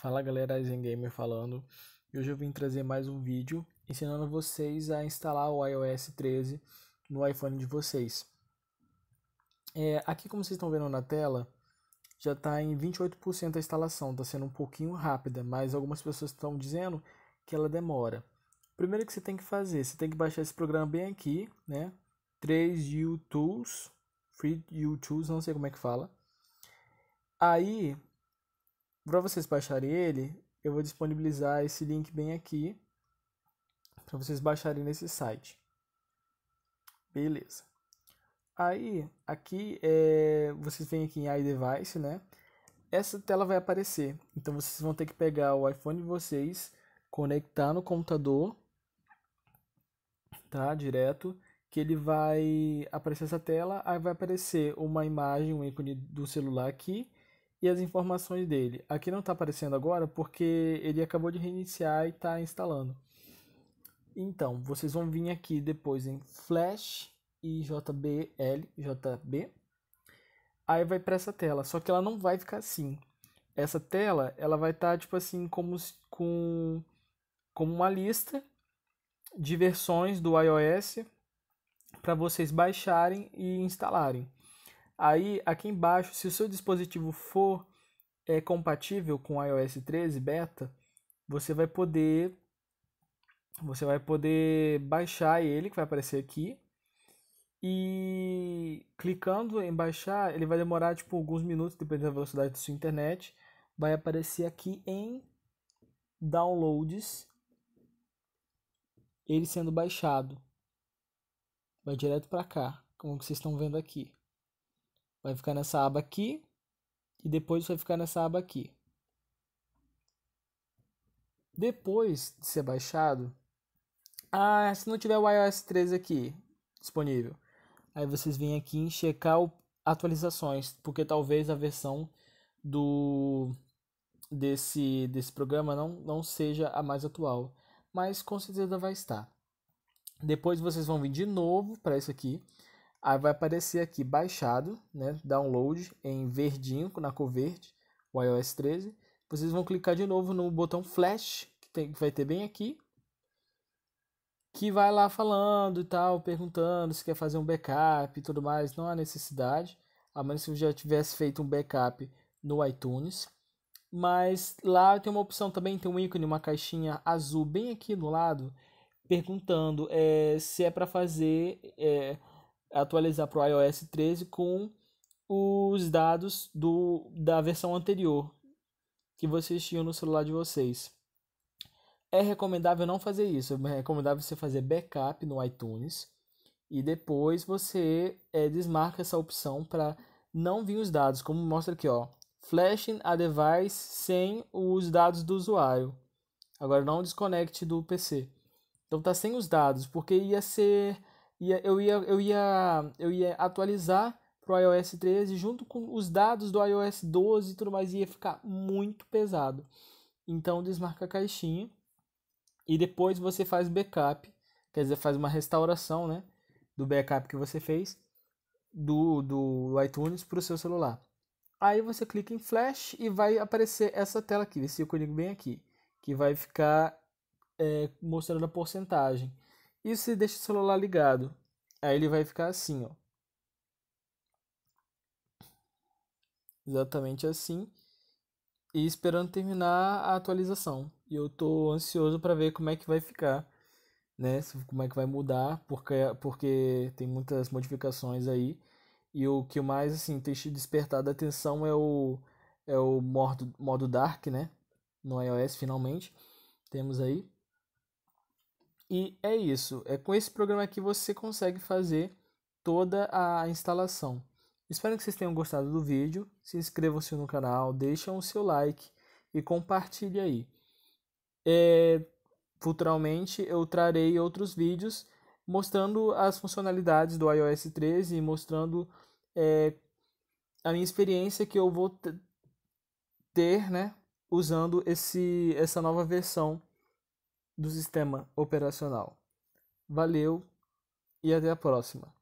Fala galera, Gamer falando. E hoje eu vim trazer mais um vídeo ensinando vocês a instalar o iOS 13 no iPhone de vocês. É, aqui como vocês estão vendo na tela, já está em 28% a instalação, está sendo um pouquinho rápida, mas algumas pessoas estão dizendo que ela demora. Primeiro que você tem que fazer, você tem que baixar esse programa bem aqui, né? 3U Tools, Free U Tools, não sei como é que fala. Aí para vocês baixarem ele, eu vou disponibilizar esse link bem aqui para vocês baixarem nesse site. Beleza. Aí, aqui, é, vocês vêm aqui em iDevice, né? Essa tela vai aparecer. Então, vocês vão ter que pegar o iPhone de vocês, conectar no computador, tá? Direto, que ele vai aparecer essa tela. Aí vai aparecer uma imagem, um ícone do celular aqui e as informações dele. Aqui não está aparecendo agora porque ele acabou de reiniciar e está instalando. Então, vocês vão vir aqui depois em Flash e JBL, JB. Aí vai para essa tela, só que ela não vai ficar assim. Essa tela, ela vai estar tá, tipo assim como com como uma lista de versões do iOS para vocês baixarem e instalarem. Aí, aqui embaixo, se o seu dispositivo for é, compatível com iOS 13 beta, você vai poder você vai poder baixar ele, que vai aparecer aqui. E clicando em baixar, ele vai demorar tipo alguns minutos, dependendo da velocidade da sua internet. Vai aparecer aqui em downloads ele sendo baixado. Vai direto para cá, como vocês estão vendo aqui vai ficar nessa aba aqui e depois vai ficar nessa aba aqui. Depois de ser baixado, ah, se não tiver o iOS 13 aqui disponível, aí vocês vêm aqui em checar o, atualizações, porque talvez a versão do desse desse programa não não seja a mais atual, mas com certeza vai estar. Depois vocês vão vir de novo para isso aqui Aí vai aparecer aqui baixado, né? Download em verdinho na cor verde, o iOS 13. Vocês vão clicar de novo no botão flash, que, tem, que vai ter bem aqui. Que vai lá falando e tal, perguntando se quer fazer um backup e tudo mais. Não há necessidade. A menos que eu já tivesse feito um backup no iTunes. Mas lá tem uma opção também, tem um ícone, uma caixinha azul bem aqui do lado, perguntando é, se é para fazer. É, atualizar para o iOS 13 com os dados do, da versão anterior que vocês tinham no celular de vocês. É recomendável não fazer isso, é recomendável você fazer backup no iTunes e depois você é, desmarca essa opção para não vir os dados, como mostra aqui, ó, flashing a device sem os dados do usuário. Agora não desconecte do PC. Então tá sem os dados, porque ia ser ia, eu, ia, eu, ia, eu ia atualizar pro iOS 13 junto com os dados do iOS 12 e tudo mais, ia ficar muito pesado. Então desmarca a caixinha e depois você faz backup, quer dizer, faz uma restauração, né, do backup que você fez do, do iTunes para o seu celular. Aí você clica em Flash e vai aparecer essa tela aqui, esse ícone bem aqui, que vai ficar é, mostrando a porcentagem. E você deixa o celular ligado. Aí ele vai ficar assim, ó. Exatamente assim. E esperando terminar a atualização. E eu tô ansioso para ver como é que vai ficar, né? Como é que vai mudar, porque, porque tem muitas modificações aí. E o que mais assim tem despertado a atenção é o é o modo, modo dark, né? No iOS finalmente temos aí. E é isso. É com esse programa que você consegue fazer toda a instalação. Espero que vocês tenham gostado do vídeo. Se inscrevam-se no canal, deixem o seu like e compartilhe aí. É, futuramente eu trarei outros vídeos mostrando as funcionalidades do iOS 13 e mostrando é, a minha experiência que eu vou ter né, usando esse, essa nova versão do sistema operacional. Valeu e até a próxima!